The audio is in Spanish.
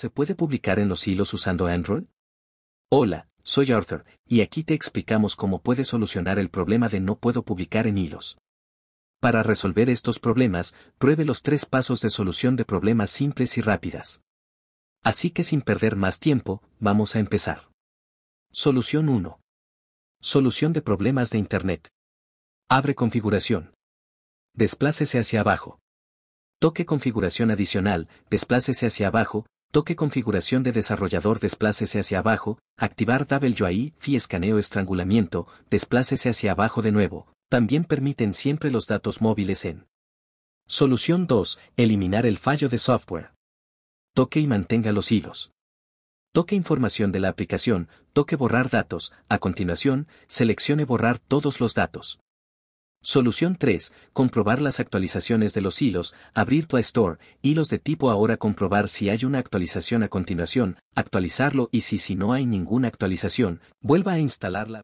¿Se puede publicar en los hilos usando Android? Hola, soy Arthur, y aquí te explicamos cómo puedes solucionar el problema de no puedo publicar en hilos. Para resolver estos problemas, pruebe los tres pasos de solución de problemas simples y rápidas. Así que sin perder más tiempo, vamos a empezar. Solución 1. Solución de problemas de Internet. Abre configuración. Desplácese hacia abajo. Toque configuración adicional, desplácese hacia abajo, Toque configuración de desarrollador desplácese hacia abajo, activar Double UI, FI escaneo estrangulamiento, desplácese hacia abajo de nuevo. También permiten siempre los datos móviles en. Solución 2. Eliminar el fallo de software. Toque y mantenga los hilos. Toque información de la aplicación, toque borrar datos, a continuación, seleccione borrar todos los datos. Solución 3. Comprobar las actualizaciones de los hilos, abrir tu store, hilos de tipo ahora comprobar si hay una actualización a continuación, actualizarlo y si si no hay ninguna actualización, vuelva a instalarla.